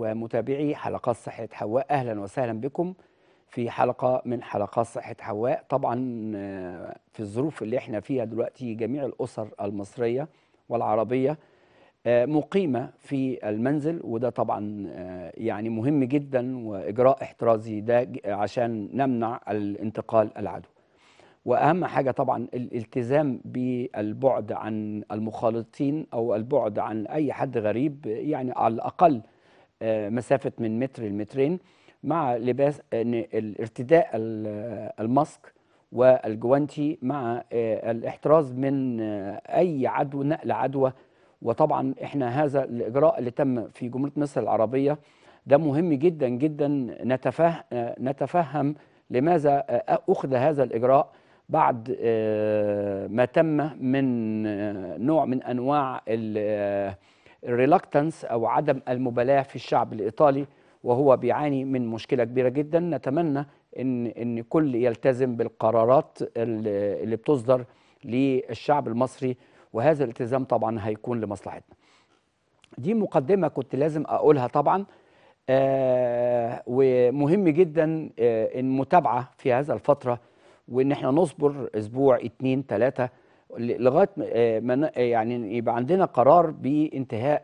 ومتابعي حلقات صحة حواء أهلا وسهلا بكم في حلقة من حلقات صحة حواء طبعا آه، في الظروف اللي احنا فيها دلوقتي جميع الأسر المصرية والعربية آه، مقيمة في المنزل وده طبعا آه، يعني مهم جدا وإجراء احترازي ده عشان نمنع الانتقال العدو وأهم حاجة طبعا الالتزام بالبعد عن المخالطين أو البعد عن أي حد غريب يعني على الأقل آه، مسافه من متر لمترين مع لباس آه، ارتداء آه، الماسك والجوانتي مع الاحتراز من اي عدو نقل عدوى وطبعا احنا هذا الاجراء اللي تم في جمهوريه مصر العربيه ده مهم جدا جدا نتفهم نتفهم لماذا اخذ هذا الاجراء بعد ما تم من نوع من انواع الريلاكتنس أو عدم المبالاة في الشعب الإيطالي وهو بيعاني من مشكلة كبيرة جدا نتمنى إن إن كل يلتزم بالقرارات اللي بتصدر للشعب المصري وهذا الالتزام طبعا هيكون لمصلحتنا. دي مقدمة كنت لازم أقولها طبعا آه ومهم جدا آه المتابعة في هذا الفترة وإن احنا نصبر أسبوع اتنين تلاتة لغايه ما آه، آه، يعني يبقى عندنا قرار بانتهاء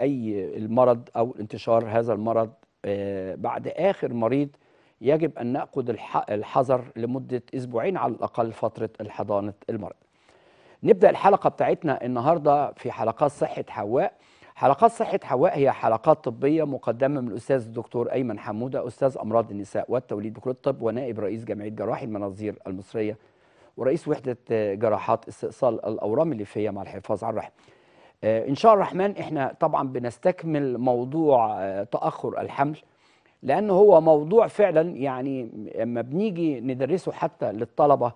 اي المرض او انتشار هذا المرض آه، بعد اخر مريض يجب ان ناخذ الحذر لمده اسبوعين على الاقل فتره الحضانه المرض. نبدا الحلقه بتاعتنا النهارده في حلقات صحه حواء. حلقات صحه حواء هي حلقات طبيه مقدمه من الاستاذ الدكتور ايمن حموده استاذ امراض النساء والتوليد بكليه الطب ونائب رئيس جمعيه جراحي المناظير المصريه ورئيس وحده آه، جراحات استئصال الاورام اللي فيها مع الحفاظ على الرحم. آه، ان شاء الرحمن احنا طبعا بنستكمل موضوع آه، تاخر الحمل لان هو موضوع فعلا يعني لما بنيجي ندرسه حتى للطلبه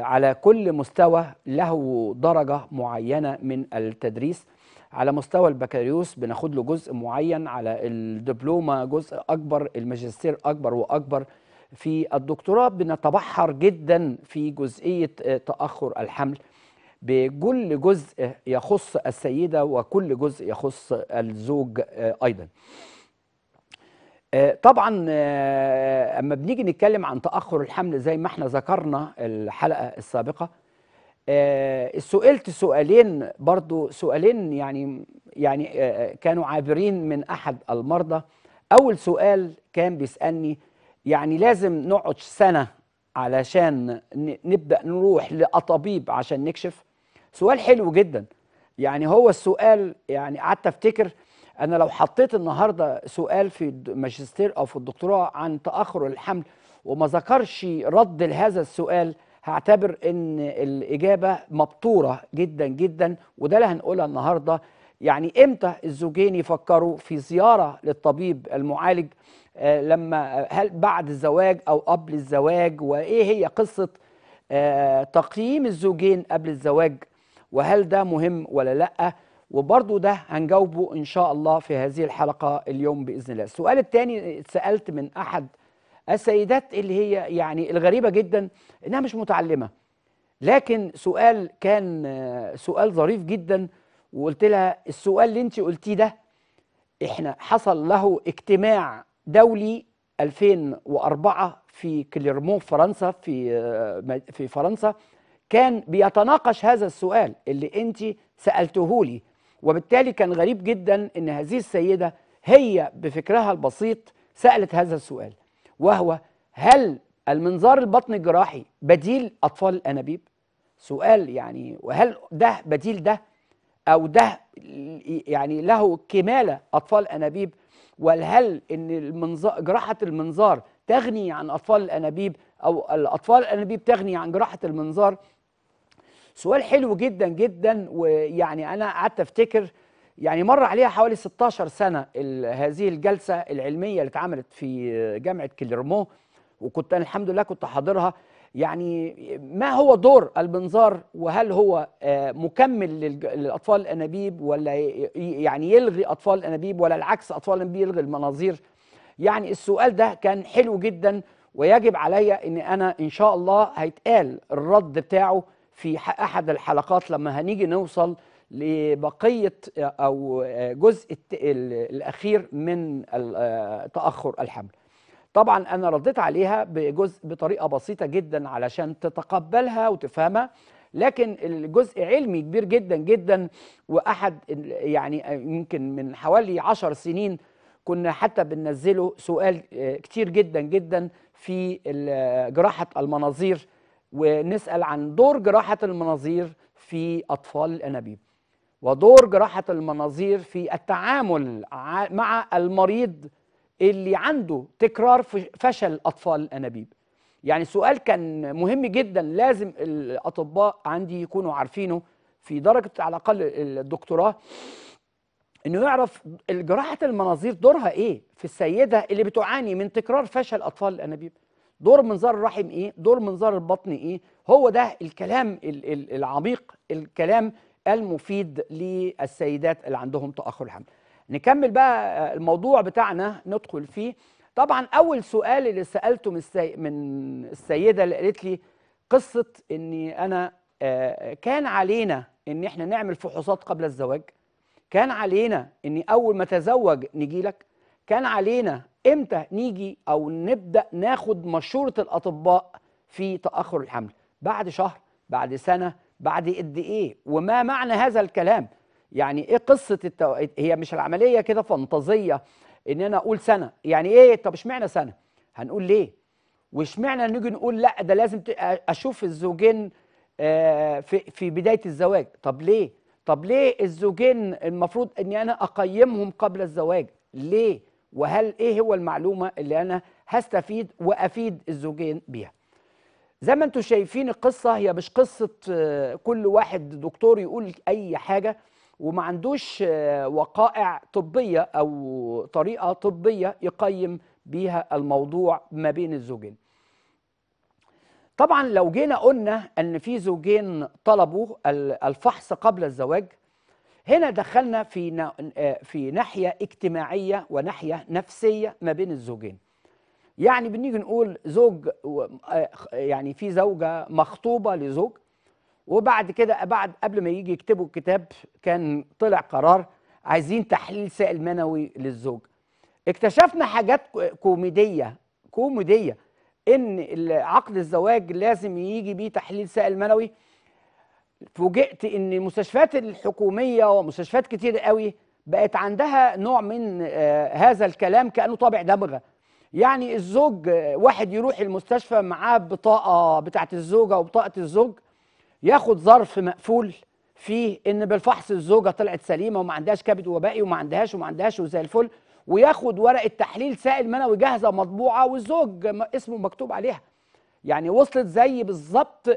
على كل مستوى له درجه معينه من التدريس على مستوى البكالوريوس بناخد له جزء معين على الدبلومه جزء اكبر الماجستير اكبر واكبر في الدكتوراه بنتبحر جدا في جزئية آه، تأخر الحمل بكل جزء يخص السيدة وكل جزء يخص الزوج آه، أيضا آه، طبعا اما بنيجي نتكلم عن تاخر الحمل زي ما احنا ذكرنا الحلقه السابقه سئلت سؤالين برضو سؤالين يعني يعني كانوا عابرين من احد المرضى اول سؤال كان بيسالني يعني لازم نقعد سنة علشان نبدأ نروح لأطبيب عشان نكشف سؤال حلو جدا يعني هو السؤال يعني قعدت افتكر انا لو حطيت النهارده سؤال في الماجستير او في الدكتوراه عن تاخر الحمل وما ذكرش رد لهذا السؤال هعتبر ان الاجابه مبتوره جدا جدا وده اللي هنقولها النهارده يعني امتى الزوجين يفكروا في زياره للطبيب المعالج آه، لما آه، هل بعد الزواج او قبل الزواج وايه هي قصه آه، تقييم الزوجين قبل الزواج وهل ده مهم ولا لا وبرضو ده هنجاوبه ان شاء الله في هذه الحلقه اليوم باذن الله السؤال الثاني اتسالت من احد السيدات اللي هي يعني الغريبه جدا انها مش متعلمه لكن سؤال كان سؤال ظريف جدا وقلت لها السؤال اللي انت قلتيه ده احنا حصل له اجتماع دولي 2004 في كليرمون فرنسا في آه، في فرنسا كان بيتناقش هذا السؤال اللي انت سالته لي وبالتالي كان غريب جدا ان هذه السيده هي بفكرها البسيط سالت هذا السؤال وهو هل المنظار البطن الجراحي بديل اطفال الانابيب سؤال يعني وهل ده بديل ده أو ده يعني له كمالة أطفال أنابيب والهل إن المنظار جراحة المنظار تغني عن أطفال الأنابيب أو الأطفال الأنابيب تغني عن جراحة المنظار سؤال حلو جدا جدا ويعني أنا قعدت أفتكر يعني مر عليها حوالي 16 سنة هذه الجلسة العلمية اللي اتعملت في جامعة كليرمو وكنت أنا الحمد لله كنت حاضرها يعني ما هو دور البنزار وهل هو آه، مكمل للاطفال الانابيب ولا يعني يلغي اطفال الانابيب ولا العكس اطفال الانابيب يلغي المناظير يعني السؤال ده كان حلو جدا ويجب عليا ان انا ان شاء الله هيتقال الرد بتاعه في احد الحلقات لما هنيجي نوصل لبقيه آه، او آه، جزء الاخير من تاخر الحمل طبعا انا رديت عليها بجزء بطريقه بسيطه جدا علشان تتقبلها وتفهمها لكن الجزء علمي كبير جدا جدا واحد يعني يمكن من حوالي عشر سنين كنا حتى بننزله سؤال آه، كتير جدا جدا في جراحه المناظير ونسال عن دور جراحه المناظير في اطفال الانابيب ودور جراحه المناظير في التعامل مع المريض اللي عنده تكرار فشل اطفال الانابيب يعني سؤال كان مهم جدا لازم الاطباء عندي يكونوا عارفينه في درجه على الاقل الدكتوراه انه يعرف جراحه المناظير دورها ايه في السيده اللي بتعاني من تكرار فشل اطفال الانابيب دور منظار الرحم ايه دور منظار البطن ايه هو ده الكلام العميق الكلام المفيد للسيدات اللي عندهم تاخر الحمل نكمل بقى آه، الموضوع بتاعنا ندخل فيه طبعا اول سؤال اللي سالته من السي... من السيده اللي قالت لي قصه اني انا آه، آه، كان علينا ان احنا نعمل فحوصات قبل الزواج كان علينا ان اول ما تزوج نجي لك كان علينا امتى نيجي او نبدا ناخد مشوره الاطباء في تاخر الحمل بعد شهر بعد سنه بعد قد ايه وما معنى هذا الكلام يعني ايه قصه التو... هي مش العمليه كده فانتازيه ان انا اقول سنه يعني ايه طب اشمعنى سنه هنقول ليه واشمعنى نيجي نقول لا ده لازم اشوف الزوجين آه، في في بدايه الزواج طب ليه طب ليه الزوجين المفروض اني انا اقيمهم قبل الزواج ليه وهل ايه هو المعلومه اللي انا هستفيد وافيد الزوجين بيها زي ما انتم شايفين القصه هي مش قصه آه، كل واحد دكتور يقول اي حاجه وما عندوش آه، وقائع طبيه او طريقه طبيه يقيم بيها الموضوع ما بين الزوجين طبعا لو جينا قلنا ان في زوجين طلبوا الفحص قبل الزواج هنا دخلنا في آه، في ناحيه اجتماعيه وناحيه نفسيه ما بين الزوجين يعني بنيجي نقول زوج آه، يعني في زوجه مخطوبه لزوج وبعد كده بعد قبل ما يجي يكتبوا الكتاب كان طلع قرار عايزين تحليل سائل منوي للزوج اكتشفنا حاجات كوميديه كوميديه ان عقد الزواج لازم يجي بيه تحليل سائل منوي فوجئت ان المستشفيات الحكوميه ومستشفيات كتير قوي بقت عندها نوع من آه، هذا الكلام كانه طابع دمغه يعني الزوج آه، واحد يروح المستشفى معاه بطاقه بتاعه الزوجه وبطاقه الزوج ياخد ظرف مقفول فيه ان بالفحص الزوجه طلعت سليمه وما عندهاش كبد وبائي وما عندهاش وما عندهاش وزي الفل وياخد ورقه تحليل سائل منوي جاهزه مطبوعه والزوج اسمه مكتوب عليها يعني وصلت زي بالظبط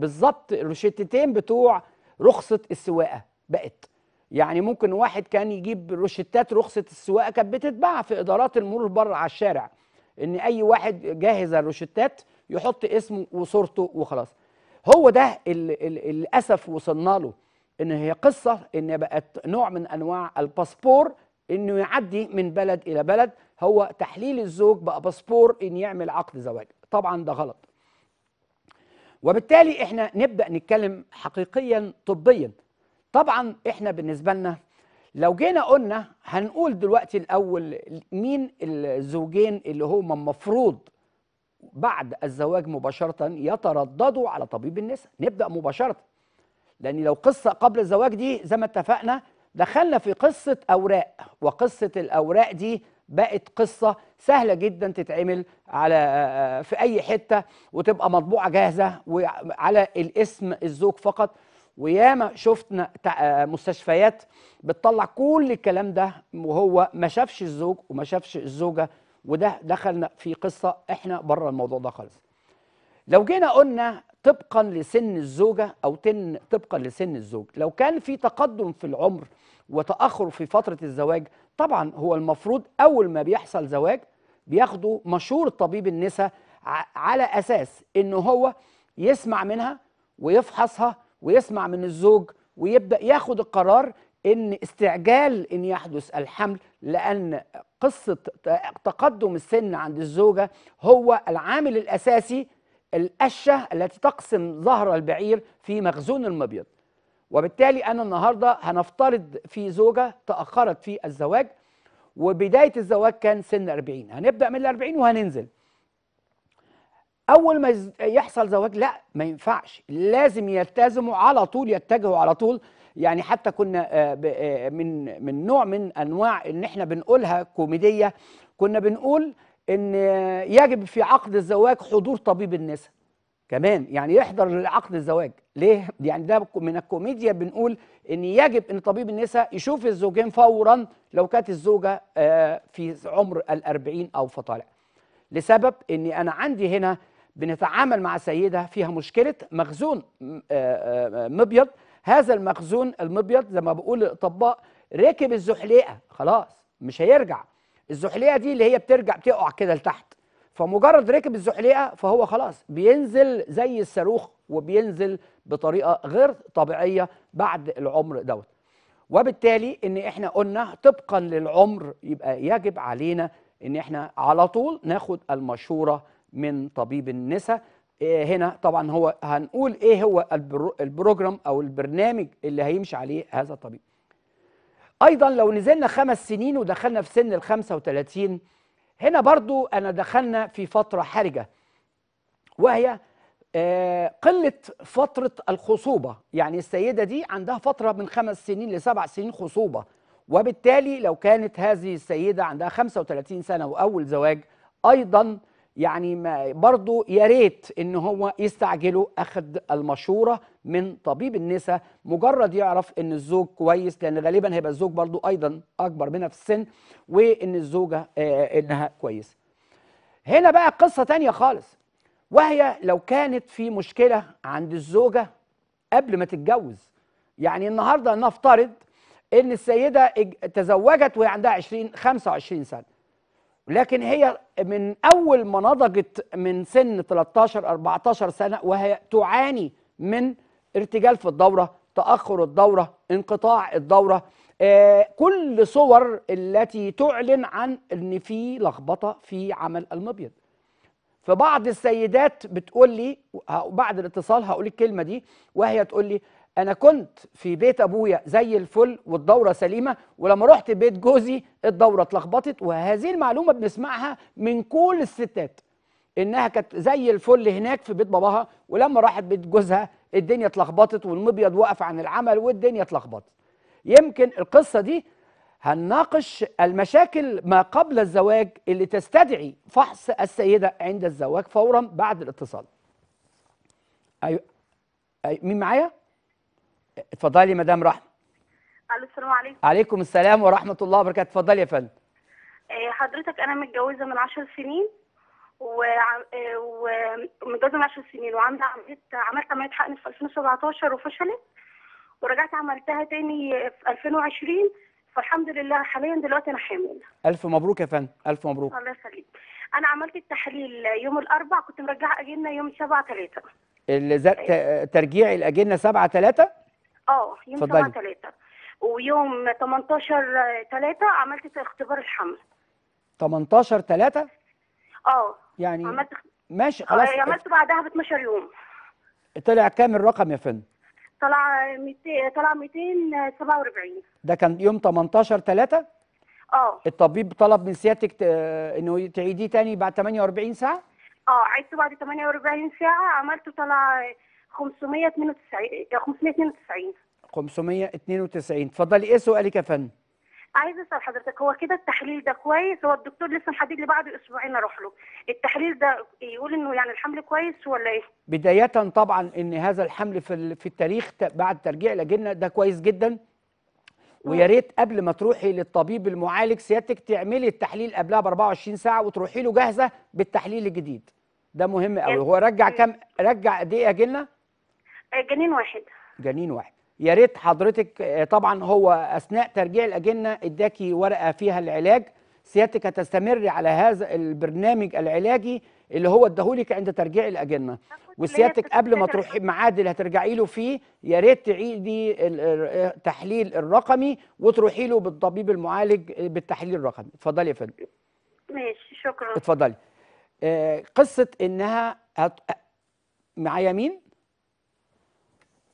بالظبط الروشتتين بتوع رخصه السواقه بقت يعني ممكن واحد كان يجيب روشتات رخصه السواقه كانت بتتباع في ادارات المرور بره على الشارع ان اي واحد جاهز الروشتات يحط اسمه وصورته وخلاص هو ده اللي للاسف وصلنا له ان هي قصه ان بقت نوع من انواع الباسبور انه يعدي من بلد الى بلد هو تحليل الزوج بقى باسبور ان يعمل عقد زواج طبعا ده غلط وبالتالي احنا نبدا نتكلم حقيقيا طبيا طبعا احنا بالنسبه لنا لو جينا قلنا هنقول دلوقتي الاول مين الزوجين اللي هم المفروض بعد الزواج مباشرة يترددوا على طبيب النساء نبدأ مباشرة لأن لو قصة قبل الزواج دي زي ما اتفقنا دخلنا في قصة أوراق وقصة الأوراق دي بقت قصة سهلة جدا تتعمل على في أي حتة وتبقى مطبوعة جاهزة وعلى الاسم الزوج فقط وياما شفنا مستشفيات بتطلع كل الكلام ده وهو ما شافش الزوج وما شافش الزوجة وده دخلنا في قصه احنا بره الموضوع ده خالص لو جينا قلنا طبقا لسن الزوجه او تن طبقا لسن الزوج لو كان في تقدم في العمر وتاخر في فتره الزواج طبعا هو المفروض اول ما بيحصل زواج بياخدوا مشورة طبيب النساء على أساس إن هو يسمع منها ويفحصها ويسمع من الزوج ويبدأ ياخد القرار ان استعجال ان يحدث الحمل لان قصه تقدم السن عند الزوجه هو العامل الاساسي القشه التي تقسم ظهر البعير في مخزون المبيض وبالتالي انا النهارده هنفترض في زوجه تاخرت في الزواج وبدايه الزواج كان سن 40 هنبدا من ال 40 وهننزل اول ما يحصل زواج لا ما ينفعش لازم يلتزموا على طول يتجهوا على طول يعني حتى كنا آه، آه، من من نوع من انواع ان احنا بنقولها كوميديه كنا بنقول ان آه، يجب في عقد الزواج حضور طبيب النساء كمان يعني يحضر لعقد الزواج ليه يعني ده من الكوميديا بنقول ان يجب ان طبيب النساء يشوف الزوجين فورا لو كانت الزوجه في عمر الأربعين او فطالع لسبب ان انا عندي هنا بنتعامل مع سيده فيها مشكله مخزون مبيض هذا المخزون المبيض زي ما بقول الاطباء ركب الزحليقه خلاص مش هيرجع الزحليقه دي اللي هي بترجع بتقع كده لتحت فمجرد ركب الزحليقه فهو خلاص بينزل زي الصاروخ وبينزل بطريقه غير طبيعيه بعد العمر دوت وبالتالي ان احنا قلنا طبقا للعمر يبقى يجب علينا ان احنا على طول ناخد المشوره من طبيب النساء إيه هنا طبعا هو هنقول ايه هو البروجرام او البرنامج اللي هيمشي عليه هذا الطبيب ايضا لو نزلنا خمس سنين ودخلنا في سن ال 35 هنا برضو انا دخلنا في فتره حرجه وهي آه، قلة فترة الخصوبة يعني السيدة دي عندها فترة من خمس سنين لسبع سنين خصوبة وبالتالي لو كانت هذه السيدة عندها 35 سنة وأول زواج أيضا يعني ما برضو يا ريت ان هو يستعجلوا اخذ المشوره من طبيب النساء مجرد يعرف ان الزوج كويس لان غالبا هيبقى الزوج برضو ايضا اكبر منها في السن وان الزوجه آه، انها كويسه هنا بقى قصه تانية خالص وهي لو كانت في مشكله عند الزوجه قبل ما تتجوز يعني النهارده نفترض ان السيده تزوجت وهي عندها 20 25 سنه لكن هي من اول ما نضجت من سن 13 14 سنه وهي تعاني من ارتجال في الدوره تاخر الدوره انقطاع الدوره آه كل صور التي تعلن عن ان في لخبطه في عمل المبيض فبعض السيدات بتقول لي بعد الاتصال هقول الكلمه دي وهي تقول لي انا كنت في بيت ابويا زي الفل والدوره سليمه ولما رحت بيت جوزي الدوره اتلخبطت وهذه المعلومه بنسمعها من كل الستات انها كانت زي الفل هناك في بيت باباها ولما راحت بيت جوزها الدنيا اتلخبطت والمبيض وقف عن العمل والدنيا اتلخبطت يمكن القصه دي هنناقش المشاكل ما قبل الزواج اللي تستدعي فحص السيده عند الزواج فورا بعد الاتصال أيوة. أيوة. مين معايا اتفضلي يا مدام رحمه الو السلام عليكم عليكم السلام ورحمه الله وبركاته اتفضلي يا فندم آه، حضرتك انا متجوزه من 10 سنين آه، ومتجوزه من 10 سنين وعامله عمليه عملت عمليه حقن في 2017 وفشلت ورجعت عملتها تاني في 2020 فالحمد لله حاليا دلوقتي انا حامل الف مبروك يا فندم الف مبروك الله يخليك انا عملت التحاليل يوم الاربع كنت مرجعه اجنه يوم 7 3 ترجيع الاجنه 7 3 اه يوم 7 3 ويوم 18 3 عملت اختبار الحمل 18 3 اه يعني عملت ماشي اه، خلاص آه عملت بعدها ب 12 يوم طلع كام الرقم يا فندم؟ طلع 200 طلع 247 ده كان يوم 18 3 اه الطبيب طلب من سيادتك ت... انه تعيديه تاني بعد 48 ساعه؟ اه عدته بعد 48 ساعه عملته طلع 592 592 592 اتفضلي ايه سؤالك يا فندم؟ عايزه اسال حضرتك هو كده التحليل ده كويس هو الدكتور لسه محدد لي بعد اسبوعين اروح له التحليل ده يقول انه يعني الحمل كويس ولا ايه بدايه طبعا ان هذا الحمل في في التاريخ بعد ترجيع لجنه ده كويس جدا ويا ريت قبل ما تروحي للطبيب المعالج سيادتك تعملي التحليل قبلها ب 24 ساعه وتروحي له جاهزه بالتحليل الجديد ده مهم قوي هو رجع كام رجع قد ايه يا جنه آه، جنين واحد جنين واحد يا ريت حضرتك آه، طبعا هو اثناء ترجيع الاجنه اداكي ورقه فيها العلاج سيادتك هتستمري على هذا البرنامج العلاجي اللي هو اداهولك عند ترجيع الاجنه وسيادتك قبل ما تروحي الميعاد اللي هترجعي له فيه يا ريت تعيدي التحليل الرقمي وتروحي له بالطبيب المعالج آه، بالتحليل الرقمي اتفضلي يا فندم ماشي شكرا اتفضلي قصه انها هت... معايا مين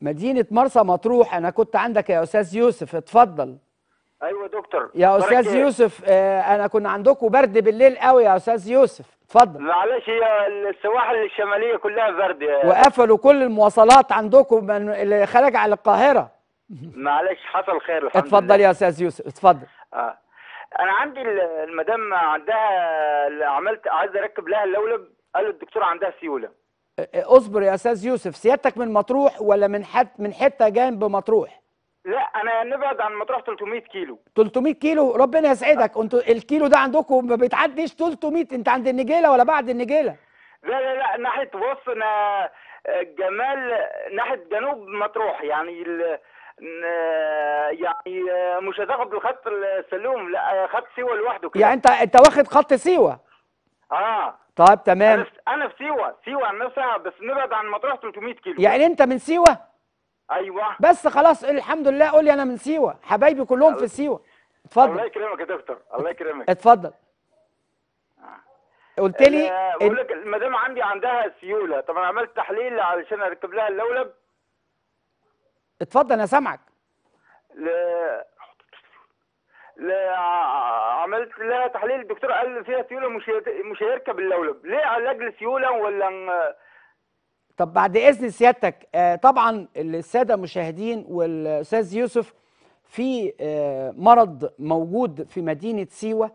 مدينه مرسى مطروح انا كنت عندك يا استاذ يوسف اتفضل ايوه دكتور يا استاذ يوسف آه انا كنا عندكم برد بالليل قوي يا استاذ يوسف اتفضل معلش هي السواحل الشماليه كلها برد وقفلوا كل المواصلات عندكم من اللي خارج على القاهره معلش حصل خير الحمد اتفضل لله اتفضل يا استاذ يوسف اتفضل اه انا عندي المدام عندها عملت عايز اركب لها اللولب قالوا الدكتور عندها سيوله اصبر يا استاذ يوسف سيادتك من مطروح ولا من حت من حته جنب مطروح لا انا نبعد عن مطروح 300 كيلو 300 كيلو ربنا يسعدك آه. انتوا الكيلو ده عندكم ما بيتعديش 300 انت عند النجيله ولا بعد النجيله لا لا لا ناحيه بص انا جمال ناحيه جنوب مطروح يعني ال... يعني مش هتاخد الخط السلوم لا خط سيوه لوحده كده يعني انت انت واخد خط سيوه اه طيب تمام انا في, أنا في سيوه سيوه نفسها بس نبعد عن مطروح 300 كيلو يعني انت من سيوه ايوه بس خلاص الحمد لله قول لي انا من سيوه حبايبي كلهم في سيوه اتفضل الله يكرمك يا دكتور الله يكرمك اتفضل آه. قلت لي بقول لك المدام عندي عندها سيوله طب انا عملت تحليل علشان اركب لها اللولب اتفضل انا سامعك لا عملت لها تحليل الدكتور قال فيها سيوله مش هيركب اللولب ليه علاج سيوله ولا طب بعد اذن سيادتك آه، طبعا الساده المشاهدين والاستاذ يوسف في آه، مرض موجود في مدينه سيوه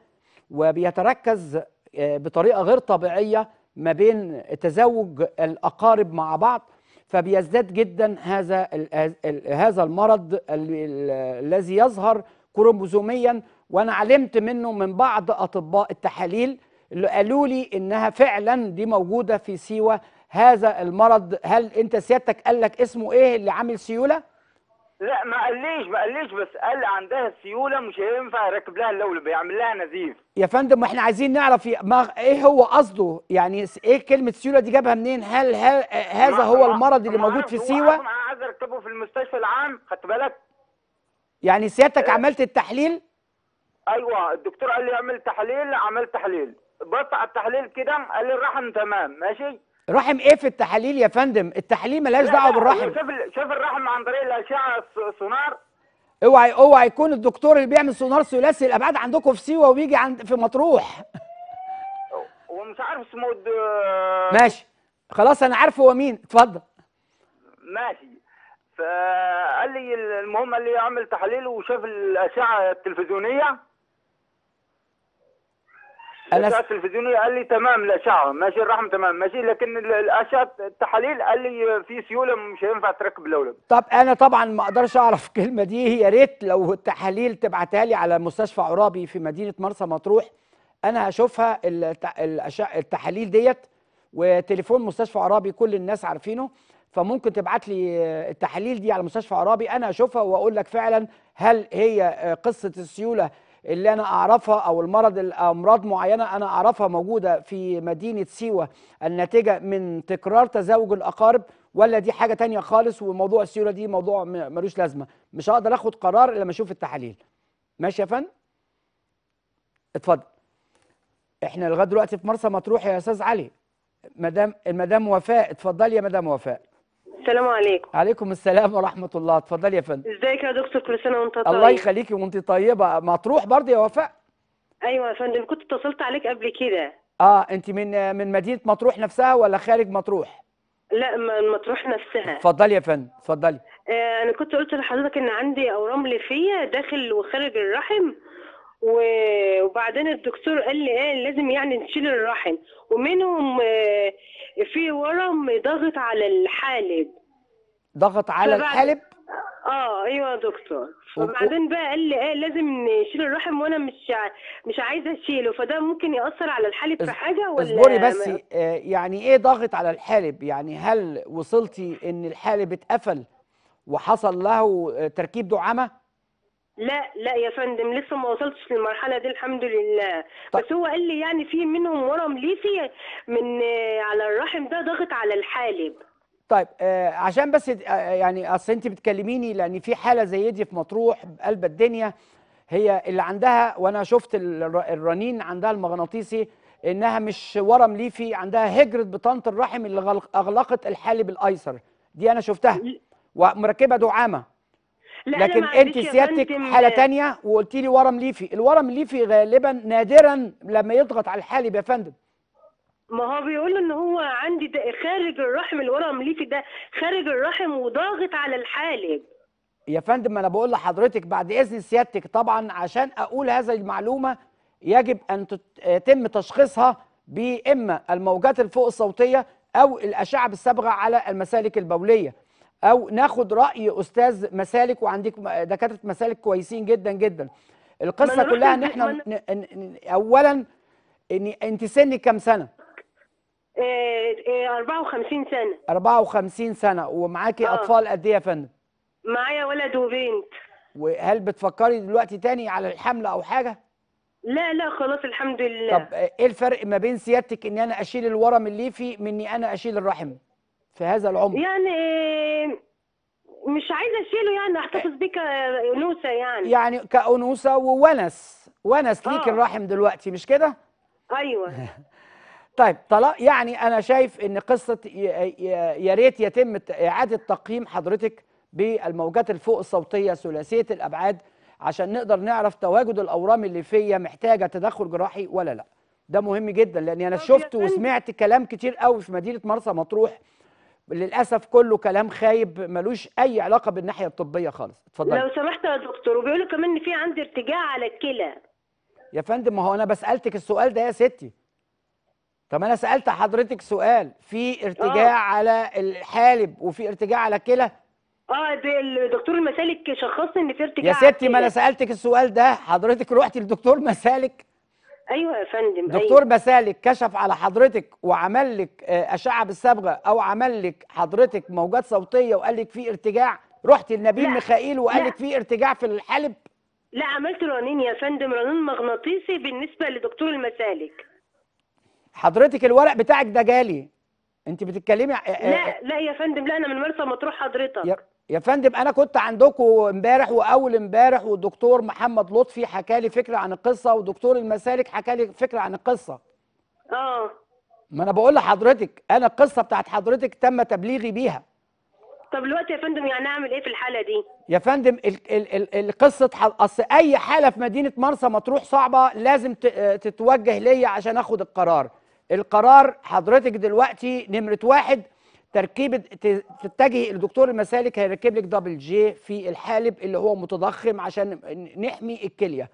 وبيتركز آه، بطريقه غير طبيعيه ما بين تزاوج الاقارب مع بعض فبيزداد جدا هذا هذا المرض الذي يظهر كروموزوميا وانا علمت منه من بعض اطباء التحاليل اللي قالوا لي انها فعلا دي موجوده في سيوه هذا المرض هل انت سيادتك قال لك اسمه ايه اللي عامل سيوله؟ لا ما قاليش ما قاليش بس قال عندها سيوله مش هينفع يركب لها اللولب بيعمل لها نزيف يا فندم احنا عايزين نعرف ما ايه هو قصده يعني ايه كلمه سيوله دي جابها منين هل, هل هذا هو المرض اللي موجود في سيوه؟ انا عايز اركبه في المستشفى العام خدت بالك؟ يعني سيادتك إيه؟ عملت التحليل ايوه الدكتور قال لي اعمل تحليل عملت تحليل بص على التحليل كده قال لي الرحم تمام ماشي رحم ايه في التحاليل يا فندم التحليل ملهاش دعوه بالرحم شوف شوف الرحم عن طريق الاشعه السونار اوعى اوعى يكون الدكتور اللي بيعمل سونار ثلاثي الابعاد عندكم في سيوه وبيجي عند في مطروح ومش عارف اسمه ماشي خلاص انا عارف هو مين اتفضل ماشي فقال لي المهم قال لي اعمل تحليل وشاف الاشعه التلفزيونيه انا الاشعه التلفزيونيه قال لي تمام الاشعه ماشي الرحم تمام ماشي لكن الاشعه التحاليل قال لي في سيوله مش هينفع تركب الاولاد طب انا طبعا ما اقدرش اعرف الكلمه دي يا ريت لو التحاليل تبعتها لي على مستشفى عرابي في مدينه مرسى مطروح انا هشوفها الاشعه التحاليل ديت وتليفون مستشفى عرابي كل الناس عارفينه فممكن تبعت لي التحاليل دي على مستشفى عرابي انا اشوفها واقول لك فعلا هل هي آه، قصه السيوله اللي انا اعرفها او المرض الامراض معينه انا اعرفها موجوده في مدينه سيوه الناتجه من تكرار تزاوج الاقارب ولا دي حاجه تانية خالص وموضوع السيوله دي موضوع ملوش لازمه مش هقدر اخد قرار الا لما اشوف التحاليل ماشي يا فندم اتفضل احنا لغايه دلوقتي في مرسى مطروح يا استاذ علي مدام المدام وفاء اتفضلي يا مدام وفاء السلام عليكم عليكم السلام ورحمه الله اتفضلي يا فندم ازيك يا دكتور كل سنه وانت طيب الله يخليكي وانت طيبه مطروح برضه يا وفاء ايوه يا فندم كنت اتصلت عليك قبل كده اه انت من من مدينه مطروح نفسها ولا خارج مطروح لا من مطروح نفسها اتفضلي يا فندم اتفضلي آه انا كنت قلت لحضرتك ان عندي اورام ليفيه داخل وخارج الرحم وبعدين الدكتور قال لي ايه لازم يعني نشيل الرحم ومنهم آه، في ورم ضغط على الحالب ضغط على فبعد... الحالب اه ايوه يا دكتور وبعدين بقى قال لي ايه لازم نشيل الرحم وانا مش ع... مش عايزه اشيله فده ممكن ياثر على الحالب في حاجه ولا اصبري بس ما... آه، يعني ايه ضاغط على الحالب يعني هل وصلتي ان الحالب اتقفل وحصل له تركيب دعامه لا لا يا فندم لسه ما وصلتش للمرحله دي الحمد لله طيب. بس هو قال لي يعني في منهم ورم ليفي من آه، على الرحم ده ضغط على الحالب طيب آه عشان بس آه، يعني اصل انت بتكلميني لان في حاله زي دي في مطروح بقلب الدنيا هي اللي عندها وانا شفت الرنين عندها المغناطيسي انها مش ورم ليفي عندها هجره بطانه الرحم اللي اغلقت الحالب الايسر دي انا شفتها ومركبه دعامه لا لكن انت سيادتك حاله تانية وقلت لي ورم ليفي الورم ليفي غالبا نادرا لما يضغط على الحالب يا فندم ما هو بيقول ان هو عندي ده خارج الرحم الورم الليفي ده خارج الرحم وضاغط على الحالب يا فندم انا بقول لحضرتك بعد اذن سيادتك طبعا عشان اقول هذه المعلومه يجب ان يتم تشخيصها باما الموجات الفوق الصوتيه او الاشعه بالصبغه على المسالك البوليه او ناخد راي استاذ مسالك وعندك دكاتره مسالك كويسين جدا جدا القصه كلها ان احنا اولا ان انت سنك كام سنه 54 آه، آه، سنه 54 سنه ومعاكي آه. اطفال قد ايه يا فندم معايا ولد وبنت وهل بتفكري دلوقتي تاني على الحمل او حاجه لا لا خلاص الحمد لله طب ايه الفرق ما بين سيادتك ان انا اشيل الورم الليفي من اني انا اشيل الرحم في هذا العمر يعني مش عايزه اشيله يعني احتفظ بيه كانوثه يعني يعني كانوثه وونس ونس ليك آه. الرحم دلوقتي مش كده ايوه طيب طلاق يعني انا شايف ان قصه يا ريت يتم اعاده تقييم حضرتك بالموجات الفوق الصوتيه ثلاثيه الابعاد عشان نقدر نعرف تواجد الاورام اللي فيا محتاجه تدخل جراحي ولا لا ده مهم جدا لاني انا شفت وسمعت كلام كتير قوي في مدينه مرسى مطروح للاسف كله كلام خايب ملوش اي علاقه بالناحيه الطبيه خالص اتفضل لو سمحت يا دكتور وبيقولوا كمان ان في عندي ارتجاع على الكلى يا فندم ما هو انا بسالتك السؤال ده يا ستي طب انا سالت حضرتك سؤال في ارتجاع أوه. على الحالب وفي ارتجاع على الكلى اه الدكتور المسالك شخص ان في ارتجاع يا ستي ما انا سالتك السؤال ده حضرتك رحتي لدكتور مسالك ايوه يا فندم أيوة. دكتور أيوة. بسالك كشف على حضرتك وعمل لك آه، اشعه بالصبغه او عمل لك حضرتك موجات صوتيه وقال لك في ارتجاع رحت لنبيل ميخائيل وقال لك في ارتجاع في الحالب لا عملت رنين يا فندم رنين مغناطيسي بالنسبه لدكتور المسالك حضرتك الورق بتاعك ده جالي انت بتتكلمي آه، لا آه، لا يا فندم لا انا من مرسى مطروح حضرتك يا فندم انا كنت عندكم امبارح واول امبارح والدكتور محمد لطفي حكى لي فكره عن القصه ودكتور المسالك حكى لي فكره عن القصه اه ما انا بقول لحضرتك انا القصه بتاعت حضرتك تم تبليغي بيها طب دلوقتي يا فندم يعني اعمل ايه في الحاله دي يا فندم القصه اصل اي حاله في مدينه مرسى مطروح صعبه لازم تتوجه ليا عشان اخد القرار القرار حضرتك دلوقتي نمره واحد تركيبه تتجهي الدكتور المسالك هيركب لك دبل جي في الحالب اللي هو متضخم عشان نحمي الكليه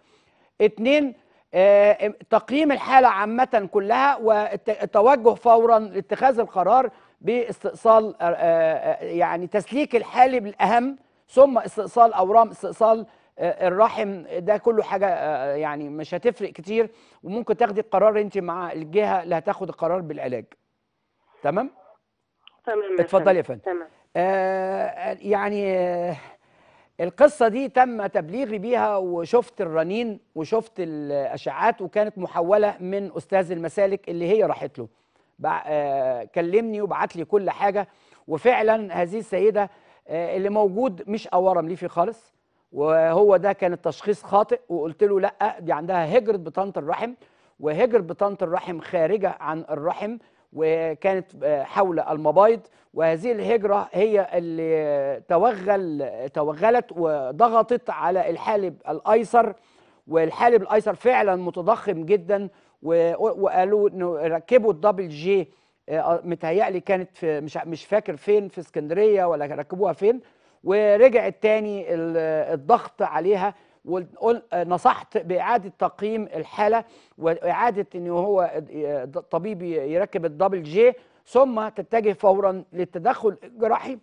اثنين آه، تقييم الحاله عامه كلها والتوجه فورا لاتخاذ القرار باستئصال آه، آه، يعني تسليك الحالب الاهم ثم استئصال اورام استئصال الرحم ده كله حاجه يعني مش هتفرق كتير وممكن تاخدي القرار انت مع الجهه اللي هتاخد القرار بالعلاج تمام تمام اتفضلي يا فندم تمام آه يعني آه القصه دي تم تبليغي بيها وشفت الرنين وشفت الاشعاعات وكانت محوله من استاذ المسالك اللي هي راحت له آه كلمني وبعت لي كل حاجه وفعلا هذه السيده آه اللي موجود مش اورم ليفي خالص وهو ده كان التشخيص خاطئ وقلت له لا دي عندها هجره بطانه الرحم وهجره بطانه الرحم خارجه عن الرحم وكانت آه، حول المبايض وهذه الهجرة هي اللي توغل توغلت وضغطت على الحالب الأيسر والحالب الأيسر فعلا متضخم جدا وقالوا انه ركبوا الدبل جي آه، متهيألي كانت في مش مش فاكر فين في اسكندرية ولا ركبوها فين ورجعت تاني الضغط عليها ونصحت آه، باعاده تقييم الحاله واعاده ان هو الطبيب يركب الدبل جي ثم تتجه فورا للتدخل الجراحي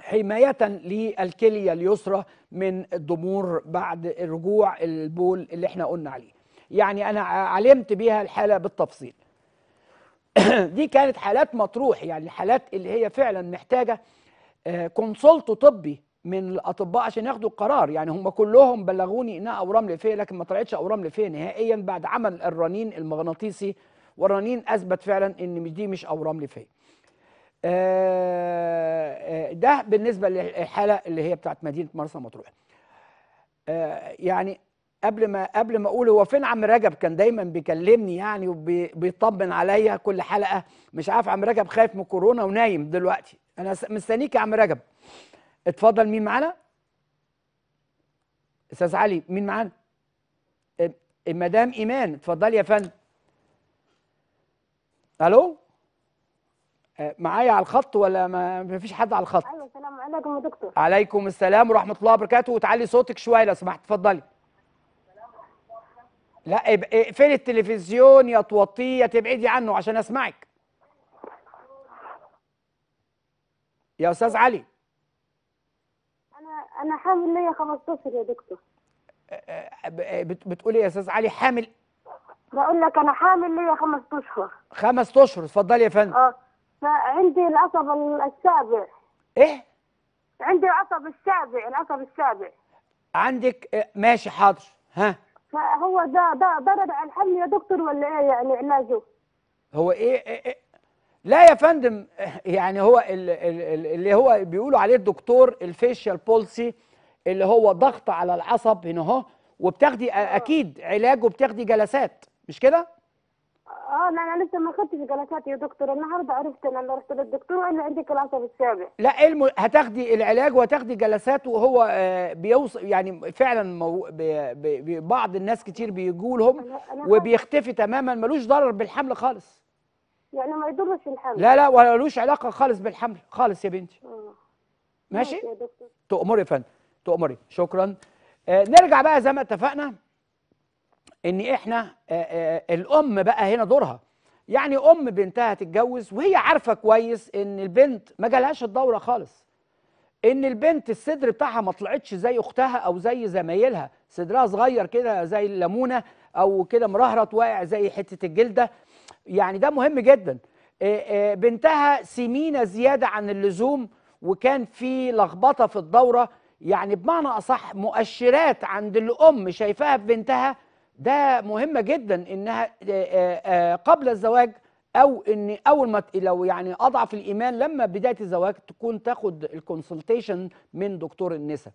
حماية للكلية اليسرى من الضمور بعد رجوع البول اللي احنا قلنا عليه يعني أنا علمت بيها الحالة بالتفصيل دي كانت حالات مطروح يعني الحالات اللي هي فعلا محتاجة آه، كونسلت طبي من الاطباء عشان ياخدوا القرار يعني هم كلهم بلغوني انها اورام ليفيه لكن ما طلعتش اورام ليفيه نهائيا بعد عمل الرنين المغناطيسي والرنين اثبت فعلا ان دي مش اورام ليفيه آه، آه، ده بالنسبه للحاله اللي هي بتاعت مدينه مرسى مطروح آه، يعني قبل ما قبل ما اقول هو فين عم رجب كان دايما بيكلمني يعني وبيطمن عليا كل حلقه مش عارف عم رجب خايف من كورونا ونايم دلوقتي انا مستنيك يا عم رجب اتفضل مين معانا استاذ علي مين معانا مدام ايمان اتفضلي يا فندم الو آه، معايا على الخط ولا ما فيش حد على الخط ايوه السلام عليكم يا دكتور عليكم السلام ورحمه الله وبركاته وتعلي صوتك شويه لو سمحت اتفضلي لا اقفلي إيه، التلفزيون يا توطيه يا تبعدي عنه عشان اسمعك يا استاذ علي انا حامل ليا 15 يا دكتور أه، أه، بتقولي إيه يا استاذ علي حامل بقول لك انا حامل ليا 15 اشهر خمس اشهر اتفضلي يا فندم اه فعندي العصب السابع ايه عندي العصب السابع العصب السابع عندك أه، ماشي حاضر ها فهو ده ده ضرر على الحمل يا دكتور ولا ايه يعني علاجه هو ايه, إيه, إيه؟ لا يا فندم يعني هو اللي هو بيقولوا عليه الدكتور الفيشيال بولسي اللي هو ضغط على العصب هنا اهو وبتاخدي اكيد علاج وبتاخدي جلسات مش كده؟ اه لا انا لسه ما خدتش جلسات يا دكتور النهارده عرفت انا لما رحت للدكتور وقال لي عندك العصب السابع لا إيه الم... هتاخدي العلاج وهتاخدي جلسات وهو آه، بيوصل يعني فعلا مو... ب... ب... ب... بعض الناس كتير بيجوا لهم وبيختفي تماما ملوش ضرر بالحمل خالص يعني ما يضرش الحمل لا لا ولا لوش علاقه خالص بالحمل خالص يا بنتي آه. ماشي يا دكتور تؤمري يا فندم تؤمري شكرا آه نرجع بقى زي ما اتفقنا ان احنا آه آه الام بقى هنا دورها يعني ام بنتها تتجوز وهي عارفه كويس ان البنت ما جالهاش الدوره خالص ان البنت الصدر بتاعها ما طلعتش زي اختها او زي زمايلها صدرها صغير كده زي الليمونه او كده مرهرط واقع زي حته الجلده يعني ده مهم جدا آه، آه، بنتها سمينه زياده عن اللزوم وكان في لخبطه في الدوره يعني بمعنى اصح مؤشرات عند الام شايفاها في بنتها ده مهمه جدا انها آه، قبل الزواج او ان اول ما لو يعني اضعف الايمان لما بدايه الزواج تكون تاخد الكونسلتيشن من دكتور النساء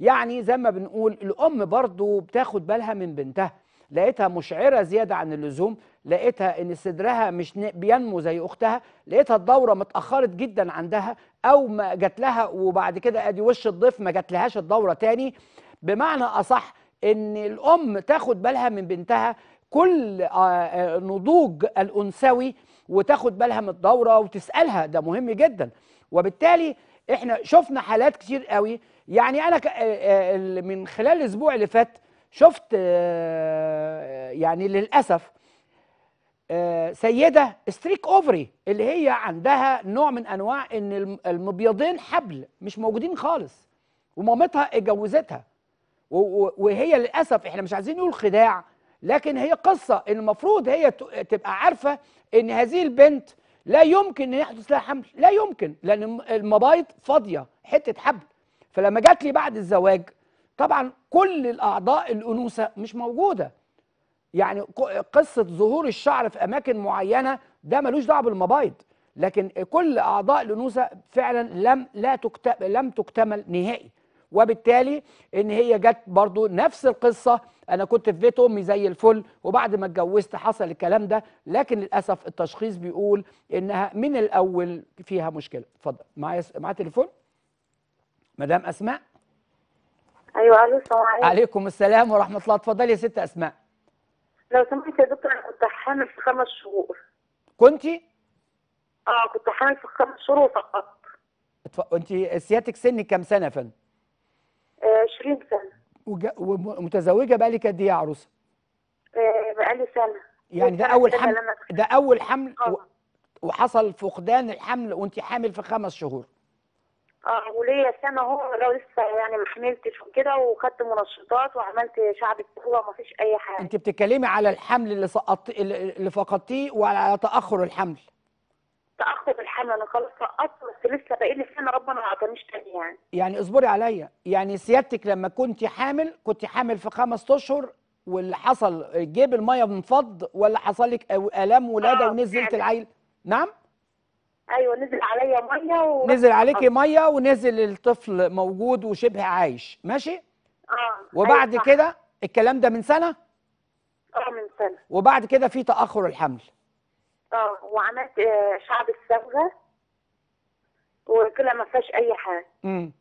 يعني زي ما بنقول الام برضو بتاخد بالها من بنتها لقيتها مشعره زياده عن اللزوم لقيتها ان صدرها مش بينمو زي اختها لقيتها الدوره متاخرت جدا عندها او ما جات لها وبعد كده ادي وش الضيف ما جات لهاش الدوره تاني بمعنى اصح ان الام تاخد بالها من بنتها كل آه، آه، نضوج الانثوي وتاخد بالها من الدوره وتسالها ده مهم جدا وبالتالي احنا شفنا حالات كتير قوي يعني انا آه، من خلال الاسبوع اللي فات شفت آه، يعني للاسف آه، سيده ستريك اوفري اللي هي عندها نوع من انواع ان المبيضين حبل مش موجودين خالص ومامتها اتجوزتها وهي للاسف احنا مش عايزين نقول خداع لكن هي قصه ان المفروض هي تبقى عارفه ان هذه البنت لا يمكن ان يحدث لها حمل لا يمكن لان المبايض فاضيه حته حبل فلما جات لي بعد الزواج طبعا كل الاعضاء الانوثه مش موجوده يعني قصه ظهور الشعر في اماكن معينه ده ملوش دعوه بالمبايض لكن كل اعضاء الانوثه فعلا لم لا تكتمل لم تكتمل نهائي وبالتالي ان هي جت برضو نفس القصه انا كنت في بيت امي زي الفل وبعد ما اتجوزت حصل الكلام ده لكن للاسف التشخيص بيقول انها من الاول فيها مشكله اتفضل معايا معايا تليفون مدام اسماء ايوه الو السلام عليكم عليكم السلام ورحمه الله اتفضلي يا ست اسماء لو سمحت يا دكتور انا كنت حامل في خمس شهور كنتي؟ اه كنت حامل في خمس شهور فقط اتف... انت سيادتك سن كام سنه يا فندم؟ 20 آه، سنه وج... ومتزوجه بقالك قد ايه يا عروسه؟ آه بقالي سنه يعني ده اول حمل ده اول حمل آه. و... وحصل فقدان الحمل وانت حامل في خمس شهور اه وليا سنه هو لو لسه يعني ما حملتش وكده وخدت منشطات وعملت شعب الطفوله وما فيش اي حاجه انت بتتكلمي على الحمل اللي سقطت اللي فقدتيه وعلى تاخر الحمل تاخر الحمل انا خلاص سقطت بس لسه باقي لي سنه ربنا ما اعطانيش تاني يعني يعني اصبري عليا يعني سيادتك لما كنت حامل كنت حامل في خمس اشهر واللي حصل جيب الميه انفض ولا حصل لك الام ولاده آه ونزلت يعني. العيل نعم ايوه نزل عليا ميه و... نزل عليكي ميه ونزل الطفل موجود وشبه عايش ماشي اه وبعد أيوة كده الكلام ده من سنه اه من سنه وبعد كده في تاخر الحمل اه وعملت آه، شعب الصبغه وكده ما فيهاش اي حاجه امم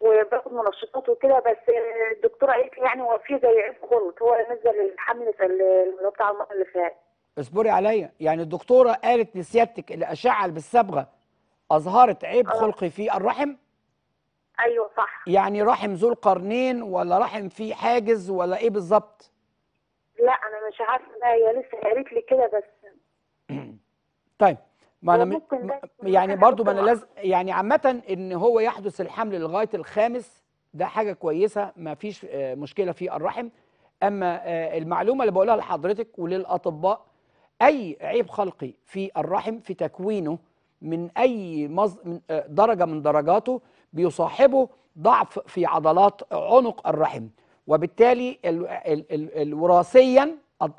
وباخد منشطات وكده بس الدكتوره قالت لي يعني هو في زي عيب خلق هو نزل الحمل في بتاع المره اللي فات اصبري عليا يعني الدكتوره قالت لسيادتك الاشعه اللي بالصبغه اظهرت عيب أه. خلقي في الرحم ايوه صح يعني رحم ذو القرنين ولا رحم فيه حاجز ولا ايه بالظبط لا انا مش عارفه بقى هي لسه قالت لي كده بس طيب ما انا يعني برضو ما انا لازم يعني عامه ان هو يحدث الحمل لغايه الخامس ده حاجه كويسه ما فيش آه، مشكله في الرحم اما آه، المعلومه اللي بقولها لحضرتك وللاطباء أي عيب خلقي في الرحم في تكوينه من أي مز... من آه، درجة من درجاته بيصاحبه ضعف في عضلات عنق الرحم وبالتالي ال... ال... ال... وراثيا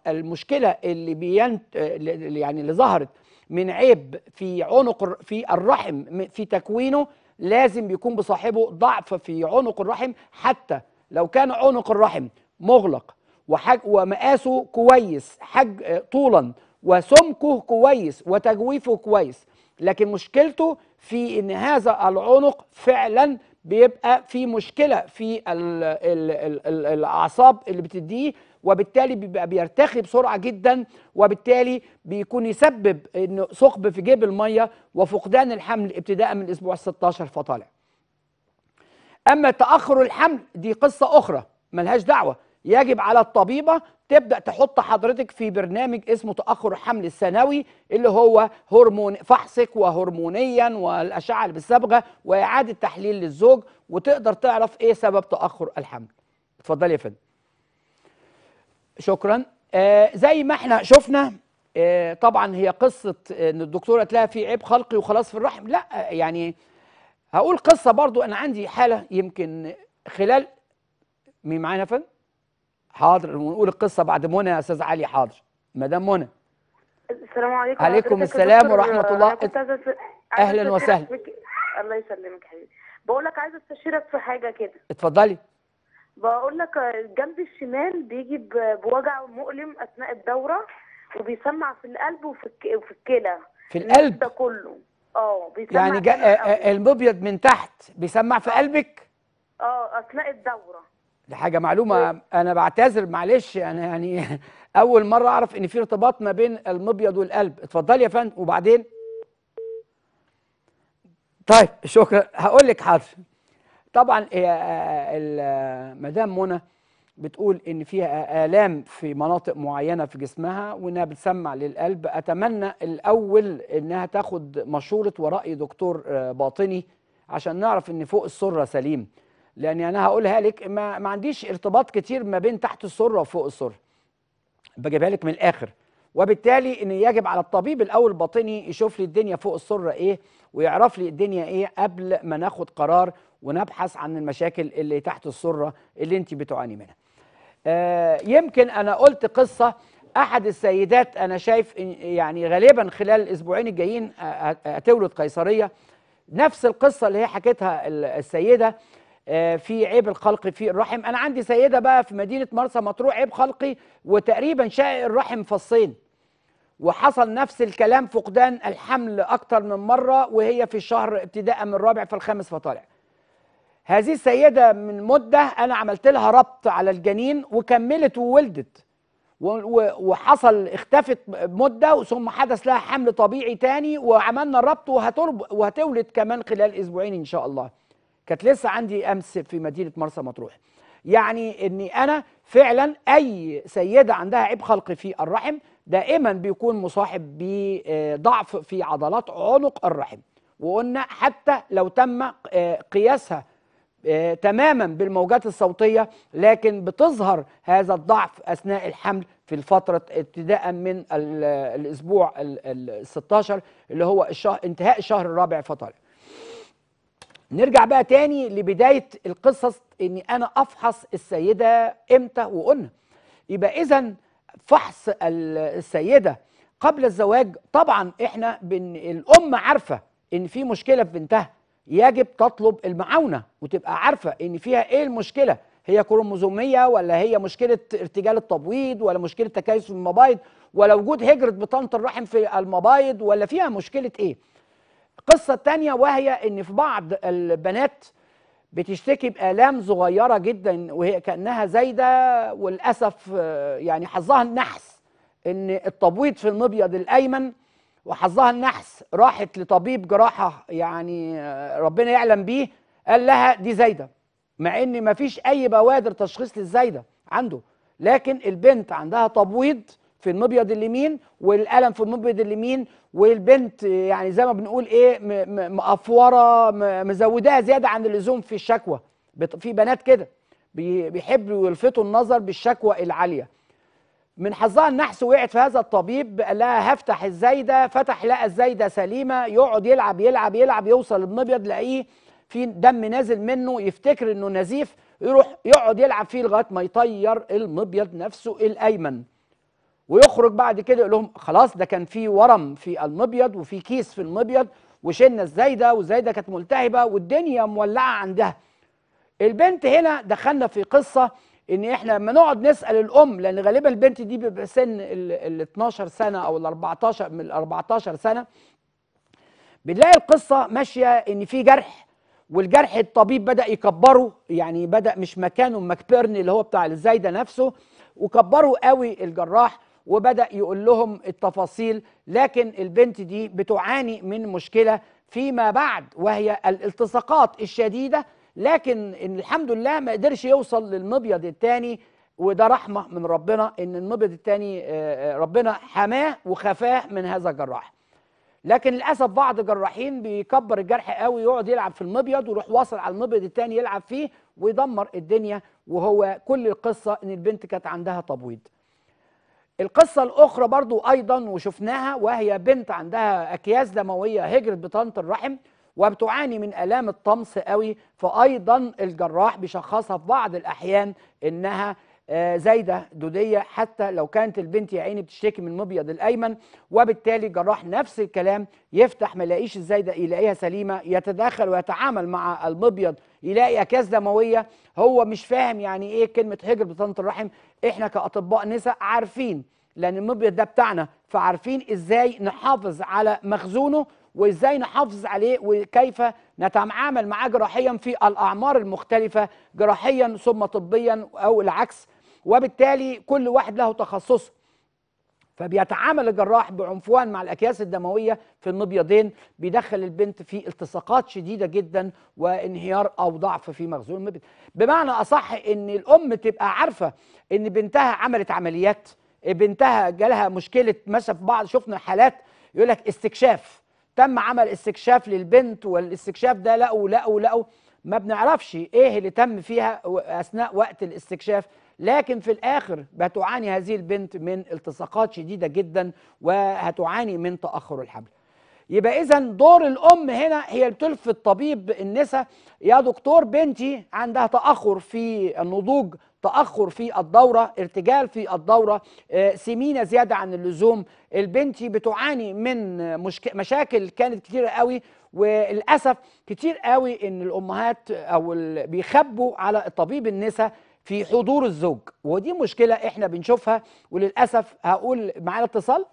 المشكلة اللي بينت آه، يعني اللي ظهرت من عيب في عنق في الرحم في تكوينه لازم بيكون بصاحبه ضعف في عنق الرحم حتى لو كان عنق الرحم مغلق وحج ومقاسه كويس حج آه، طولا وسمكه كويس وتجويفه كويس لكن مشكلته في ان هذا العنق فعلا بيبقى في مشكله في الاعصاب اللي بتديه وبالتالي بيبقى بيرتخي بسرعه جدا وبالتالي بيكون يسبب ان ثقب في جيب الميه وفقدان الحمل ابتداء من الاسبوع 16 فطالع. اما تاخر الحمل دي قصه اخرى ملهاش دعوه يجب على الطبيبه تبدا تحط حضرتك في برنامج اسمه تاخر الحمل الثانوي اللي هو هرمون فحصك وهرمونيا والاشعه اللي بالصبغه واعاده تحليل للزوج وتقدر تعرف ايه سبب تاخر الحمل اتفضلي يا فندم شكرا آه زي ما احنا شفنا آه طبعا هي قصه آه، ان الدكتوره تلاقي في عيب خلقي وخلاص في الرحم لا آه، يعني هقول قصه برضو انا عندي حاله يمكن خلال مين معانا فندم حاضر ونقول القصه بعد منى يا استاذ علي حاضر مدام منى السلام عليكم عليكم السلام ورحمه الله اهلا وسهلا الله يسلمك حبيبي بقول لك عايزه استشيرك في حاجه كده اتفضلي بقول لك الجنب الشمال بيجي بوجع مؤلم اثناء الدوره وبيسمع في القلب وفي وفي الكلى في القلب ده كله اه بيسمع يعني آه، آه، المبيض من تحت بيسمع في آه. قلبك اه اثناء الدوره دي حاجه معلومه انا بعتذر معلش انا يعني اول مره اعرف ان في ارتباط ما بين المبيض والقلب اتفضلي يا فندم وبعدين طيب شكرا هقول لك حاضر طبعا آه، آه، آه، مدام منى بتقول ان فيها الام في مناطق معينه في جسمها وانها بتسمع للقلب اتمنى الاول انها تاخد مشوره وراي دكتور باطني عشان نعرف ان فوق السره سليم لاني انا هقولها لك ما, ما عنديش ارتباط كتير ما بين تحت السره وفوق السره بجيبها لك من الاخر وبالتالي ان يجب على الطبيب الاول الباطني يشوف لي الدنيا فوق السره ايه ويعرف لي الدنيا ايه قبل ما ناخد قرار ونبحث عن المشاكل اللي تحت السره اللي انت بتعاني منها آه يمكن انا قلت قصه احد السيدات انا شايف يعني غالبا خلال الاسبوعين الجايين هتولد قيصريه نفس القصه اللي هي حكيتها السيده آه، في عيب الخلق في الرحم انا عندي سيده بقى في مدينه مرسى مطروح عيب خلقي وتقريبا شاء الرحم فصين وحصل نفس الكلام فقدان الحمل اكتر من مره وهي في الشهر ابتداء من الرابع فالخامس فطالع هذه السيده من مده انا عملت لها ربط على الجنين وكملت وولدت وحصل اختفت مده ثم حدث لها حمل طبيعي تاني وعملنا الربط وهتولد كمان خلال اسبوعين ان شاء الله كانت لسه عندي امس في مدينه مرسى مطروح يعني اني انا فعلا اي سيده عندها عيب خلقي في الرحم دائما بيكون مصاحب بضعف في عضلات عنق الرحم وقلنا حتى لو تم آه، قياسها آه، تماما بالموجات الصوتيه لكن بتظهر هذا الضعف اثناء الحمل في الفتره ابتداء من آه، الاسبوع ال 16 اللي هو الشهر انتهاء الشهر الرابع فطالع نرجع بقى تاني لبداية القصص إن أنا أفحص السيدة إمتى وقلنا يبقى إذا فحص السيدة قبل الزواج طبعا إحنا بن الأم عارفة إن في مشكلة في بنتها يجب تطلب المعاونة وتبقى عارفة إن فيها إيه المشكلة هي كروموزومية ولا هي مشكلة ارتجال التبويض ولا مشكلة تكيس المبايض ولا وجود هجرة بطانة الرحم في المبايض ولا فيها مشكلة إيه قصة تانية وهي ان في بعض البنات بتشتكي بآلام صغيرة جدا وهي كأنها زايدة وللأسف آه، يعني حظها النحس ان التبويض في المبيض الأيمن وحظها النحس راحت لطبيب جراحة يعني آه، ربنا يعلم بيه قال لها دي زايدة مع ان مفيش اي بوادر تشخيص للزايدة عنده لكن البنت عندها تبويض في المبيض اليمين والقلم في المبيض اليمين والبنت يعني زي ما بنقول ايه مقفوره مزوداها زياده عن اللزوم في الشكوى في بنات كده بيحبوا يلفتوا النظر بالشكوى العاليه من حظها النحس وقعت في هذا الطبيب قال لها هفتح الزايده فتح لقى الزايده سليمه يقعد يلعب يلعب يلعب يوصل المبيض لاقيه في دم نازل منه يفتكر انه نزيف يروح يقعد يلعب فيه لغايه ما يطير المبيض نفسه الايمن ويخرج بعد كده يقول لهم خلاص ده كان في ورم في المبيض وفي كيس في المبيض وشلنا الزايده والزايده كانت ملتهبه والدنيا مولعه عندها البنت هنا دخلنا في قصه ان احنا لما نقعد نسال الام لان غالبا البنت دي بيبقى سن ال 12 سنه او ال 14 من ال 14 سنه بنلاقي القصه ماشيه ان في جرح والجرح الطبيب بدا يكبره يعني بدا مش مكانه مكبرني اللي هو بتاع الزايده نفسه وكبره قوي الجراح وبدا يقول لهم التفاصيل لكن البنت دي بتعاني من مشكله فيما بعد وهي الالتصاقات الشديده لكن الحمد لله ما قدرش يوصل للمبيض الثاني وده رحمه من ربنا ان المبيض الثاني آه، آه، ربنا حماه وخفاه من هذا الجراح لكن للاسف بعض الجراحين بيكبر الجرح قوي يقعد يلعب في المبيض ويروح واصل على المبيض الثاني يلعب فيه ويدمر الدنيا وهو كل القصه ان البنت كانت عندها تبويض القصة الأخرى برضو أيضا وشفناها وهي بنت عندها أكياس دموية هجرت بطنة الرحم وبتعاني من الام الطمس قوي فايضا الجراح بيشخصها في بعض الاحيان انها آه، زايده دوديه حتى لو كانت البنت يا عيني بتشتكي من المبيض الايمن وبالتالي الجراح نفس الكلام يفتح ملاقيش الزايده يلاقيها سليمه يتدخل ويتعامل مع المبيض يلاقي اكياس دمويه هو مش فاهم يعني ايه كلمه هجر بطانه الرحم احنا كاطباء نساء عارفين لان المبيض ده بتاعنا فعارفين ازاي نحافظ على مخزونه وازاي نحافظ عليه وكيف نتعامل معاه جراحيا في الاعمار المختلفه جراحيا ثم طبيا او العكس وبالتالي كل واحد له تخصصه فبيتعامل الجراح بعنفوان مع الاكياس الدمويه في المبيضين بيدخل البنت في التصاقات شديده جدا وانهيار او ضعف في مخزون المبيض بمعنى اصح ان الام تبقى عارفه ان بنتها عملت عمليات بنتها جالها مشكله مثلا في بعض شفنا حالات يقول لك استكشاف تم عمل استكشاف للبنت والاستكشاف ده لقوا لقوا لقوا ما بنعرفش ايه اللي تم فيها اثناء وقت الاستكشاف لكن في الآخر بتعاني هذه البنت من التصاقات شديدة جدا وهتعاني من تأخر الحمل يبقى إذا دور الأم هنا هي بتلف طبيب النساء يا دكتور بنتي عندها تأخر في النضوج تأخر في الدورة ارتجال في الدورة آه، سمينة زيادة عن اللزوم البنت بتعاني من مشك... مشاكل كانت كتيرة قوي وللأسف كتير قوي ان الأمهات أو بيخبوا على طبيب النساء في حضور الزوج ودي مشكلة احنا بنشوفها وللأسف هقول معانا اتصال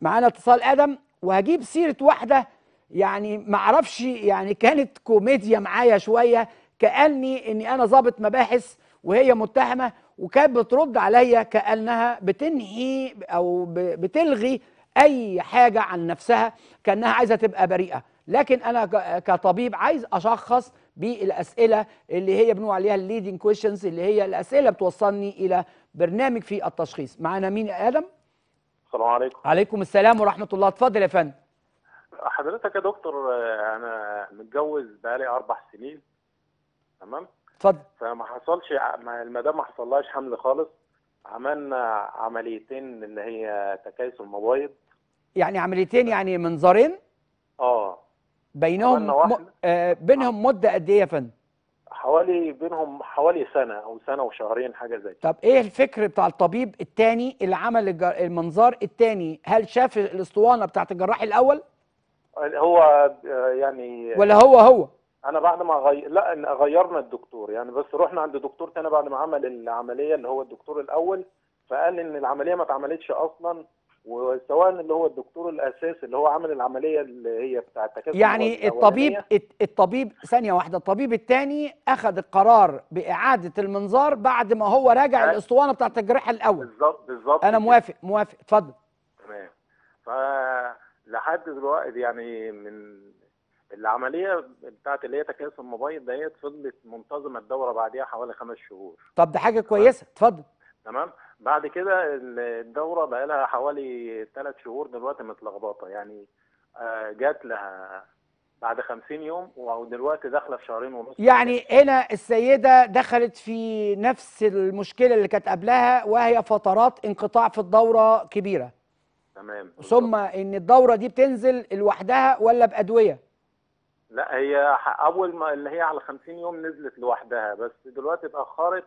معانا اتصال آدم وهجيب سيرة واحدة يعني معرفش يعني كانت كوميديا معايا شوية كأني اني انا ظابط مباحث وهي متهمة وكانت بترد عليا كأنها بتنهي او بتلغي اي حاجة عن نفسها كأنها عايزة تبقى بريئة لكن انا كطبيب عايز اشخص بالاسئله اللي هي بنقول عليها الليدنج كويشنز اللي هي الاسئله بتوصلني الى برنامج في التشخيص معانا مين ادم السلام عليكم عليكم السلام ورحمه الله اتفضل يا فندم حضرتك يا دكتور انا متجوز بقالي اربع سنين تمام اتفضل فما حصلش المدام ما حصلهاش حمل خالص عملنا عمليتين اللي هي تكيس المبايض يعني عمليتين يعني منظارين اه بينهم م... آه بينهم آه. مده قد ايه يا فندم؟ حوالي بينهم حوالي سنه او سنه وشهرين حاجه زي كده طب ايه الفكر بتاع الطبيب الثاني اللي عمل الجر... المنظار الثاني هل شاف الاسطوانه بتاعت الجراح الاول؟ هو آه، يعني ولا هو هو؟ انا بعد ما غي... لا إن غيرنا الدكتور يعني بس رحنا عند دكتور ثاني بعد ما عمل العمليه اللي هو الدكتور الاول فقال ان العمليه ما اتعملتش اصلا وسواء اللي هو الدكتور الاساسي اللي هو عمل العمليه اللي هي بتاع تكاثر يعني الطبيب الطبيب ثانيه واحده الطبيب الثاني اخذ القرار باعاده المنظار بعد ما هو راجع أه الاسطوانه بتاعت الجراحه الاول بالظبط بالظبط انا موافق موافق اتفضل تمام فلحد دلوقتي يعني من العمليه بتاعت اللي هي تكاثر مبيض دهيت فضلت منتظمه الدوره بعديها حوالي خمس شهور طب ده حاجه كويسه اتفضل تمام بعد كده الدوره بقى لها حوالي ثلاث شهور دلوقتي متلخبطه يعني آه، جات لها بعد 50 يوم ودلوقتي داخله في شهرين ونص يعني هنا السيده دخلت في نفس المشكله اللي كانت قبلها وهي فترات انقطاع في الدوره كبيره تمام ثم ان الدوره دي بتنزل لوحدها ولا بادويه لا هي اول ما اللي هي على 50 يوم نزلت لوحدها بس دلوقتي اتاخرت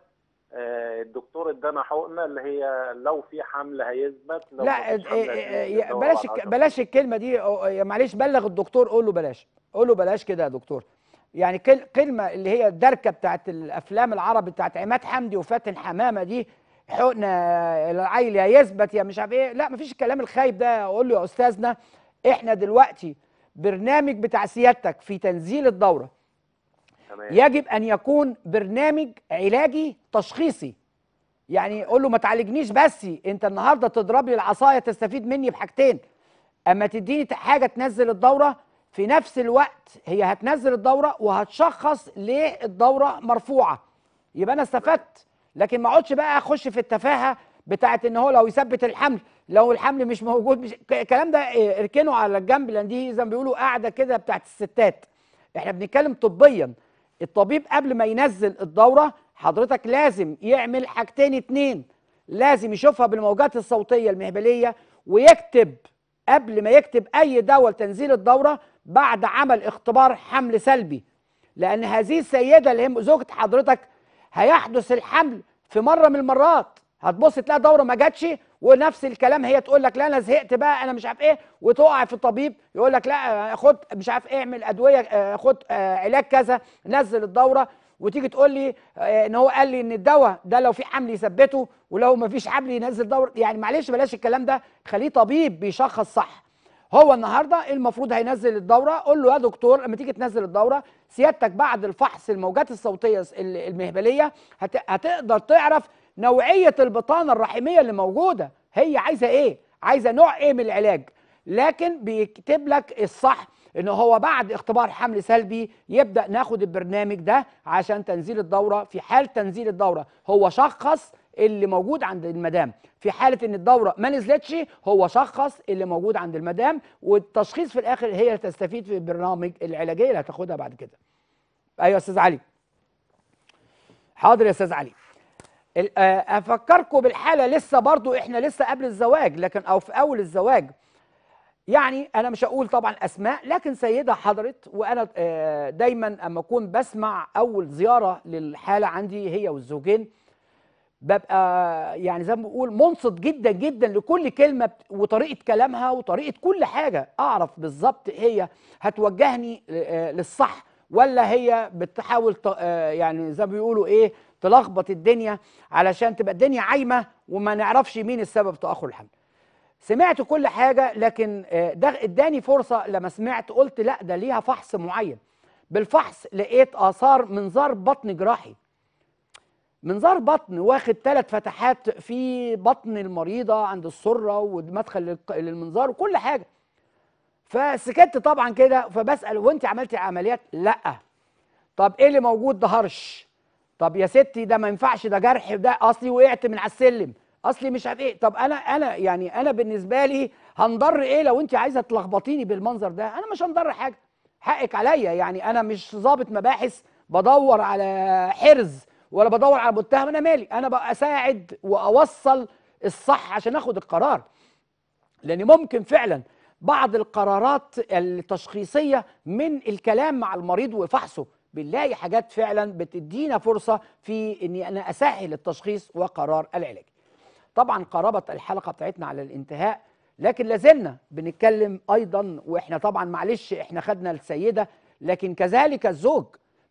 آه، الدكتور ادانا حقنه اللي هي لو في حمل هيثبت لو لا إيه, إيه،, إيه، بلاش بلاش الكلمه دي معلش بلغ الدكتور قول له بلاش قول له بلاش كده يا دكتور يعني كلمه اللي هي الدركه بتاعت الافلام العربي بتاعت عماد حمدي وفاتن حمامه دي حقنه العيل يا يثبت يا مش عارف ايه لا مفيش الكلام الخايب ده قول له يا استاذنا احنا دلوقتي برنامج بتاع سيادتك في تنزيل الدوره تمام. يجب ان يكون برنامج علاجي تشخيصي يعني قول له ما تعالجنيش بس انت النهارده تضرب لي العصايه تستفيد مني بحاجتين اما تديني حاجه تنزل الدوره في نفس الوقت هي هتنزل الدوره وهتشخص ليه الدوره مرفوعه يبقى انا استفدت لكن ما اقعدش بقى اخش في التفاهه بتاعه ان هو لو يثبت الحمل لو الحمل مش موجود مش الكلام ده آه، اركنه على الجنب لان دي زي ما بيقولوا قاعده كده بتاعه الستات احنا بنتكلم طبيا الطبيب قبل ما ينزل الدورة حضرتك لازم يعمل حاجتين اتنين لازم يشوفها بالموجات الصوتية المهبلية ويكتب قبل ما يكتب أي دواء لتنزيل الدورة بعد عمل اختبار حمل سلبي لأن هذه السيدة اللي هي زوجة حضرتك هيحدث الحمل في مرة من المرات هتبص تلاقي دورة ما جاتش ونفس الكلام هي تقول لك لا انا زهقت بقى انا مش عارف ايه وتقع في الطبيب يقول لك لا خد مش عارف ايه اعمل ادويه آه، خد آه، علاج كذا نزل الدوره وتيجي تقول لي آه، ان هو قال لي ان الدواء ده لو في حمل يثبته ولو ما فيش حمل ينزل دوره يعني معلش بلاش الكلام ده خليه طبيب بيشخص صح هو النهارده المفروض هينزل الدوره قول له يا دكتور لما تيجي تنزل الدوره سيادتك بعد الفحص الموجات الصوتيه المهبليه هتقدر تعرف نوعيه البطانه الرحميه اللي موجوده هي عايزه ايه عايزه نوع ايه من العلاج لكن بيكتب لك الصح ان هو بعد اختبار حمل سلبي يبدا ناخد البرنامج ده عشان تنزيل الدوره في حال تنزيل الدوره هو شخص اللي موجود عند المدام في حاله ان الدوره ما نزلتش هو شخص اللي موجود عند المدام والتشخيص في الاخر هي اللي تستفيد في البرنامج العلاجيه اللي هتاخدها بعد كده ايوه يا استاذ علي حاضر يا استاذ علي آه، افكركم بالحاله لسه برضو احنا لسه قبل الزواج لكن او في اول الزواج يعني انا مش هقول طبعا اسماء لكن سيده حضرت وانا آه، دايما اما اكون بسمع اول زياره للحاله عندي هي والزوجين ببقى يعني زي ما بقول منصت جدا جدا لكل كلمه وطريقه كلامها وطريقه كل حاجه اعرف بالظبط هي هتوجهني آه، للصح ولا هي بتحاول يعني زي ما بيقولوا ايه تلخبط الدنيا علشان تبقى الدنيا عايمه وما نعرفش مين السبب تاخر الحمل سمعت كل حاجه لكن آه، ده اداني فرصه لما سمعت قلت لا ده ليها فحص معين بالفحص لقيت اثار منظار بطن جراحي منظار بطن واخد ثلاث فتحات في بطن المريضه عند السره ومدخل للمنظار وكل حاجه فسكت طبعا كده فبسال وانت عملتي عمليات لا طب ايه اللي موجود ده هرش طب يا ستي ده ما ينفعش ده جرح ده اصلي وقعت من على السلم اصلي مش عارف ايه طب انا انا يعني انا بالنسبه لي هنضر ايه لو انت عايزه تلخبطيني بالمنظر ده انا مش هنضر حاجه حقك عليا يعني انا مش ظابط مباحث بدور على حرز ولا بدور على متهم انا مالي انا بساعد واوصل الصح عشان اخد القرار لان ممكن فعلا بعض القرارات التشخيصيه من الكلام مع المريض وفحصه بنلاقي حاجات فعلا بتدينا فرصه في اني انا اسهل التشخيص وقرار العلاج طبعا قربت الحلقه بتاعتنا على الانتهاء لكن لازلنا بنتكلم ايضا واحنا طبعا معلش احنا خدنا السيده لكن كذلك الزوج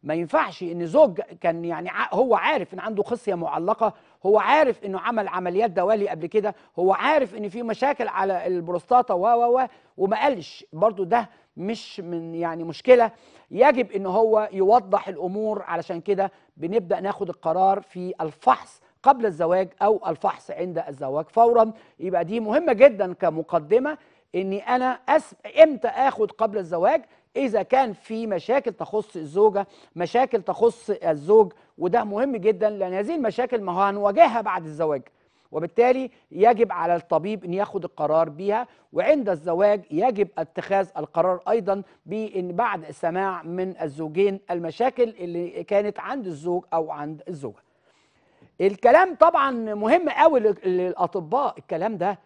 ما ينفعش ان زوج كان يعني هو عارف ان عنده خصيه معلقه هو عارف انه عمل عمليات دوالي قبل كده هو عارف ان في مشاكل على البروستاتا و و و وما قالش برضو ده مش من يعني مشكله يجب ان هو يوضح الامور علشان كده بنبدا ناخد القرار في الفحص قبل الزواج او الفحص عند الزواج فورا يبقى دي مهمه جدا كمقدمه اني انا أس... امتى اخد قبل الزواج اذا كان في مشاكل تخص الزوجه مشاكل تخص الزوج وده مهم جدا لان هذه المشاكل ما هنواجهها بعد الزواج وبالتالي يجب على الطبيب أن ياخد القرار بيها وعند الزواج يجب اتخاذ القرار أيضا بأن بعد سماع من الزوجين المشاكل اللي كانت عند الزوج أو عند الزوجة الكلام طبعا مهم قوي للأطباء الكلام ده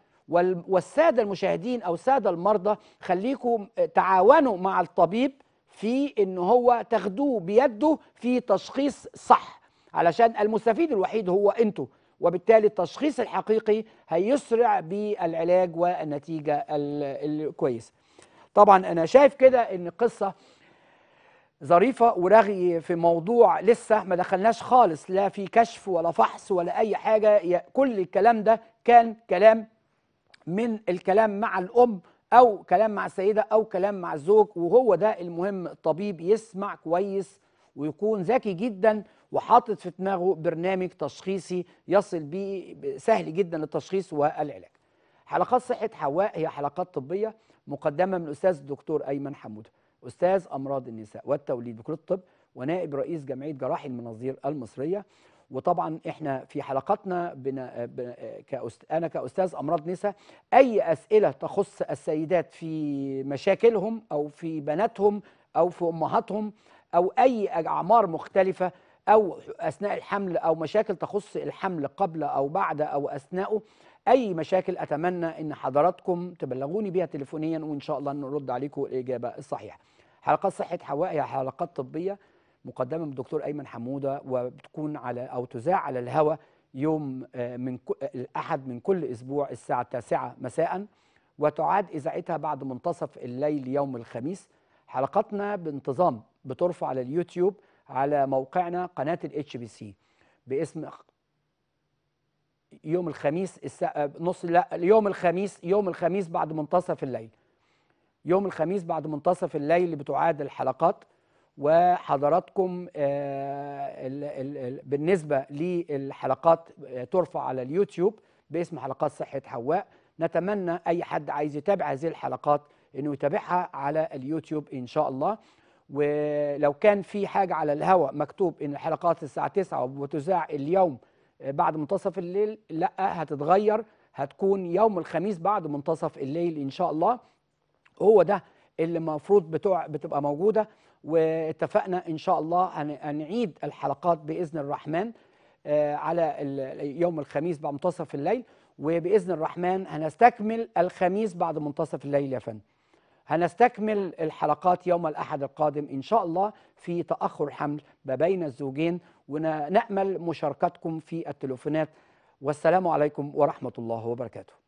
والساده المشاهدين او الساده المرضى خليكم تعاونوا مع الطبيب في ان هو تاخدوه بيده في تشخيص صح علشان المستفيد الوحيد هو انتوا وبالتالي التشخيص الحقيقي هيسرع بالعلاج والنتيجة الكويسة طبعا أنا شايف كده أن القصة ظريفة ورغي في موضوع لسه ما دخلناش خالص لا في كشف ولا فحص ولا أي حاجة كل الكلام ده كان كلام من الكلام مع الأم أو كلام مع السيدة أو كلام مع الزوج وهو ده المهم الطبيب يسمع كويس ويكون ذكي جدا وحاطط في دماغه برنامج تشخيصي يصل بيه سهل جدا للتشخيص والعلاج حلقات صحة حواء هي حلقات طبية مقدمة من الأستاذ الدكتور أيمن حمودة أستاذ أمراض النساء والتوليد بكلية الطب ونائب رئيس جمعية جراح المناظير المصرية وطبعا احنا في حلقاتنا بنا بنا كأست... انا كاستاذ امراض نساء اي اسئله تخص السيدات في مشاكلهم او في بناتهم او في امهاتهم او اي اعمار مختلفه او اثناء الحمل او مشاكل تخص الحمل قبل او بعد او اثناءه اي مشاكل اتمنى ان حضراتكم تبلغوني بها تليفونيا وان شاء الله نرد عليكم الاجابه الصحيحه حلقات صحه حواء هي يعني حلقات طبيه مقدمه من الدكتور ايمن حموده وبتكون على او تذاع على الهواء يوم آه، من الاحد آه، من كل اسبوع الساعه التاسعة مساء وتعاد اذاعتها بعد منتصف الليل يوم الخميس حلقاتنا بانتظام بترفع على اليوتيوب على موقعنا قناه الاتش بي سي باسم يوم الخميس الس... نص لا يوم الخميس يوم الخميس بعد منتصف الليل يوم الخميس بعد منتصف الليل بتعاد الحلقات وحضراتكم آه، بالنسبة للحلقات آه، ترفع على اليوتيوب باسم حلقات صحة حواء نتمنى أي حد عايز يتابع هذه الحلقات أنه يتابعها على اليوتيوب إن شاء الله ولو كان في حاجة على الهواء مكتوب إن الحلقات الساعة 9 وتذاع اليوم بعد منتصف الليل لا هتتغير هتكون يوم الخميس بعد منتصف الليل إن شاء الله هو ده اللي المفروض بتوع بتبقى موجودة واتفقنا إن شاء الله هنعيد الحلقات بإذن الرحمن آه، على يوم الخميس بعد منتصف الليل وبإذن الرحمن هنستكمل الخميس بعد منتصف الليل يا فندم هنستكمل الحلقات يوم الأحد القادم إن شاء الله في تأخر حمل ما بين الزوجين ونأمل مشاركتكم في التليفونات والسلام عليكم ورحمة الله وبركاته